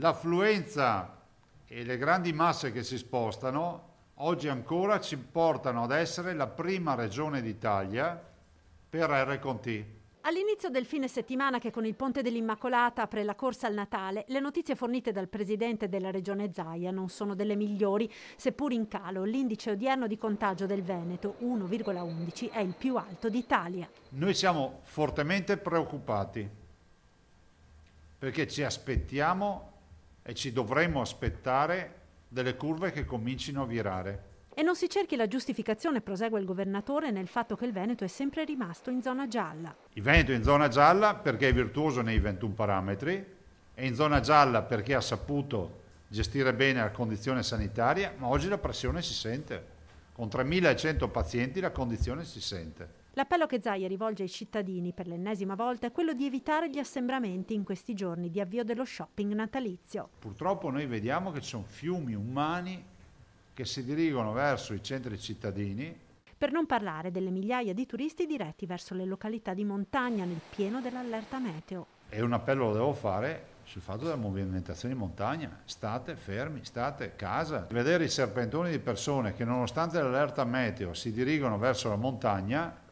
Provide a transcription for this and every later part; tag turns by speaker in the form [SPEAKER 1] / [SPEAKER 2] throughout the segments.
[SPEAKER 1] l'affluenza e le grandi masse che si spostano oggi ancora ci portano ad essere la prima regione d'Italia per R RCT.
[SPEAKER 2] All'inizio del fine settimana che con il Ponte dell'Immacolata apre la corsa al Natale, le notizie fornite dal presidente della regione Zaia non sono delle migliori, seppur in calo l'indice odierno di contagio del Veneto 1,11 è il più alto d'Italia.
[SPEAKER 1] Noi siamo fortemente preoccupati perché ci aspettiamo e ci dovremmo aspettare delle curve che comincino a virare.
[SPEAKER 2] E non si cerchi la giustificazione, prosegue il governatore, nel fatto che il Veneto è sempre rimasto in zona gialla.
[SPEAKER 1] Il Veneto è in zona gialla perché è virtuoso nei 21 parametri, è in zona gialla perché ha saputo gestire bene la condizione sanitaria, ma oggi la pressione si sente. Con 3.100 pazienti la condizione si sente.
[SPEAKER 2] L'appello che Zaia rivolge ai cittadini per l'ennesima volta è quello di evitare gli assembramenti in questi giorni di avvio dello shopping natalizio.
[SPEAKER 1] Purtroppo noi vediamo che ci sono fiumi umani che si dirigono verso i centri cittadini.
[SPEAKER 2] Per non parlare delle migliaia di turisti diretti verso le località di montagna nel pieno dell'allerta meteo.
[SPEAKER 1] E un appello lo devo fare sul fatto della movimentazione in montagna. State fermi, state a casa. Vedere i serpentoni di persone che nonostante l'allerta meteo si dirigono verso la montagna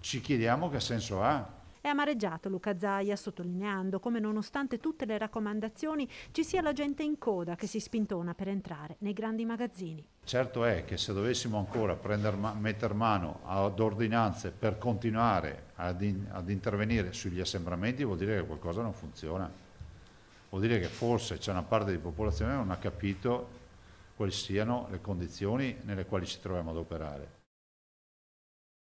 [SPEAKER 1] ci chiediamo che senso ha.
[SPEAKER 2] È amareggiato Luca Zaia sottolineando come nonostante tutte le raccomandazioni ci sia la gente in coda che si spintona per entrare nei grandi magazzini.
[SPEAKER 1] Certo è che se dovessimo ancora prender, mettere mano ad ordinanze per continuare ad, in, ad intervenire sugli assembramenti vuol dire che qualcosa non funziona. Vuol dire che forse c'è una parte di popolazione che non ha capito quali siano le condizioni nelle quali ci troviamo ad operare.